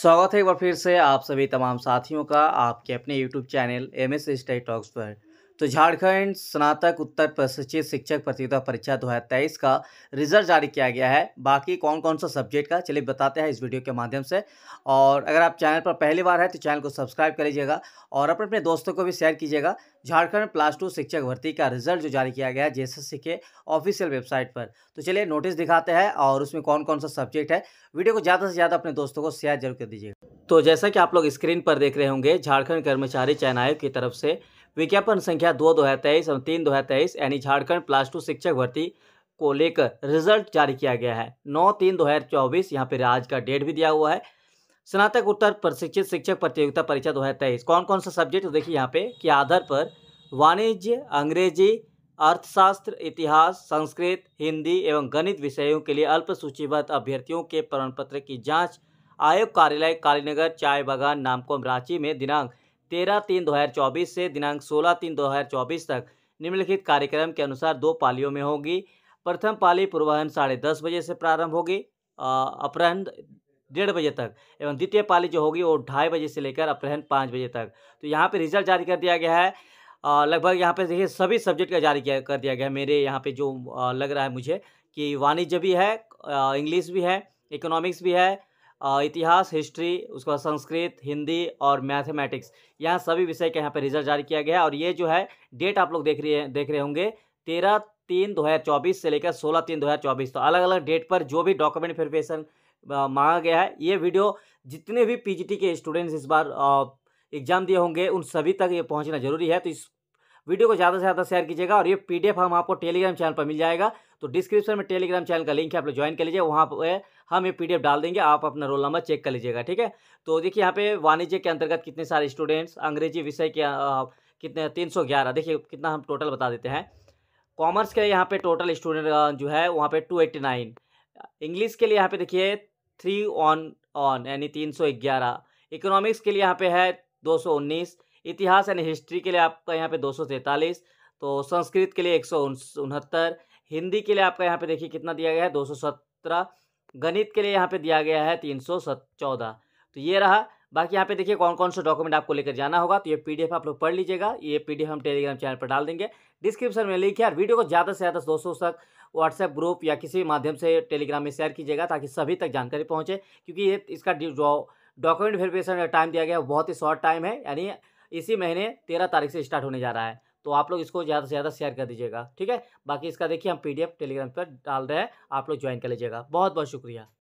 स्वागत है एक बार फिर से आप सभी तमाम साथियों का आपके अपने यूट्यूब चैनल एम एस स्टाई टॉक्स पर तो झारखंड स्नातक उत्तर प्रशिक्षित शिक्षक प्रतियोगिता परीक्षा दो का रिजल्ट जारी किया गया है बाकी कौन कौन सा सब्जेक्ट का चलिए बताते हैं इस वीडियो के माध्यम से और अगर आप चैनल पर पहली बार है तो चैनल को सब्सक्राइब कर लीजिएगा और अपने अपने दोस्तों को भी शेयर कीजिएगा झारखंड प्लस टू शिक्षक भर्ती का रिजल्ट जो जारी किया गया है जे के ऑफिशियल वेबसाइट पर तो चलिए नोटिस दिखाते हैं और उसमें कौन कौन सा सब्जेक्ट है वीडियो को ज़्यादा से ज़्यादा अपने दोस्तों को शेयर जरूर कर दीजिएगा तो जैसा कि आप लोग स्क्रीन पर देख रहे होंगे झारखंड कर्मचारी चयन आयोग की तरफ से विज्ञापन संख्या दो दो हज़ार तेईस एवं तीन दो हज़ार तेईस यानी झारखंड प्लस टू शिक्षक भर्ती को लेकर रिजल्ट जारी किया गया है नौ तीन दो हज़ार चौबीस यहाँ पर आज का डेट भी दिया हुआ है स्नातक उत्तर प्रशिक्षित शिक्षक प्रतियोगिता परीक्षा दो हज़ार तेईस कौन कौन सा सब्जेक्ट तो देखिए यहाँ पे के आधार पर वाणिज्य अंग्रेजी अर्थशास्त्र इतिहास संस्कृत हिंदी एवं गणित विषयों के लिए अल्प सूचीबद्ध अभ्यर्थियों के प्रमाण पत्र की जांच आयोग कार्यालय कालीनगर चाय बागान नामकोम रांची में दिनांक तेरह तीन दो हज़ार चौबीस से दिनांक सोलह तीन दो हज़ार चौबीस तक निम्नलिखित कार्यक्रम के अनुसार दो पालियों में होगी प्रथम पाली पूर्वाहन साढ़े दस बजे से प्रारंभ होगी अपराहन डेढ़ बजे तक एवं द्वितीय पाली जो होगी वो ढाई बजे से लेकर अपराहन पाँच बजे तक तो यहाँ पे रिजल्ट जारी कर दिया गया है लगभग यहाँ पे देखिए सभी सब्जेक्ट का जारी किया कर दिया गया है मेरे यहाँ पे जो लग रहा है मुझे कि वाणिज्य भी है इंग्लिश भी है इकोनॉमिक्स भी है इतिहास हिस्ट्री उसके बाद संस्कृत हिंदी और मैथमेटिक्स यहाँ सभी विषय के यहाँ पर रिजल्ट जारी किया गया है और ये जो है डेट आप लोग देख रहे देख रहे होंगे तेरह तीन दो हज़ार चौबीस से लेकर सोलह तीन दो हज़ार चौबीस तो अलग अलग डेट पर जो भी डॉक्यूमेंट वेरिफिकेशन मांगा गया है ये वीडियो जितने भी पी के स्टूडेंट्स इस बार एग्जाम दिए होंगे उन सभी तक ये पहुँचना जरूरी है तो इस वीडियो को ज़्यादा से ज़्यादा शेयर कीजिएगा और ये पीडीएफ हम आपको टेलीग्राम चैनल पर मिल जाएगा तो डिस्क्रिप्शन में टेलीग्राम चैनल का लिंक है आप लोग ज्वाइन कर लीजिए वहाँ पर हम ये पीडीएफ डाल देंगे आप अपना रोल नंबर चेक कर लीजिएगा ठीक है तो देखिए यहाँ पे वाणिज्य के अंतर्गत कितने सारे स्टूडेंट्स अंग्रेजी विषय के कितने तीन सौ ग्यारह देखिए कितना हम टोटल बता देते हैं कॉमर्स के यहाँ पे टोटल स्टूडेंट जो है वहाँ पे टू एट्टी नाइन इंग्लिश के लिए यहाँ पे देखिए थ्री ऑन ऑन यानी तीन सौ ग्यारह इकोनॉमिक्स के लिए यहाँ पे है दो सौ उन्नीस इतिहास यानी हिस्ट्री के लिए आपका यहाँ पे दो तो संस्कृत के लिए एक हिंदी के लिए आपका यहाँ पे देखिए कितना दिया गया है दो गणित के लिए यहाँ पे दिया गया है तीन तो ये रहा बाकी यहाँ पे देखिए कौन कौन सा डॉक्यूमेंट आपको लेकर जाना होगा तो ये पीडीएफ आप लोग पढ़ लीजिएगा ये पीडीएफ हम टेलीग्राम चैनल पर डाल देंगे डिस्क्रिप्शन में लिखिए और वीडियो को ज़्यादा से ज़्यादा दोस्तों तक व्हाट्सएप ग्रुप या किसी माध्यम से टेलीग्राम में शेयर कीजिएगा ताकि सभी तक जानकारी पहुँचे क्योंकि ये इसका डॉक्यूमेंट वेरिफिकेशन टाइम दिया गया बहुत ही शॉर्ट टाइम है यानी इसी महीने तेरह तारीख से स्टार्ट होने जा रहा है तो आप लोग इसको ज़्यादा से ज़्यादा शेयर कर दीजिएगा ठीक है बाकी इसका देखिए हम पी एफ टेलीग्राम पर डाल रहे हैं आप लोग ज्वाइन कर लीजिएगा बहुत बहुत शुक्रिया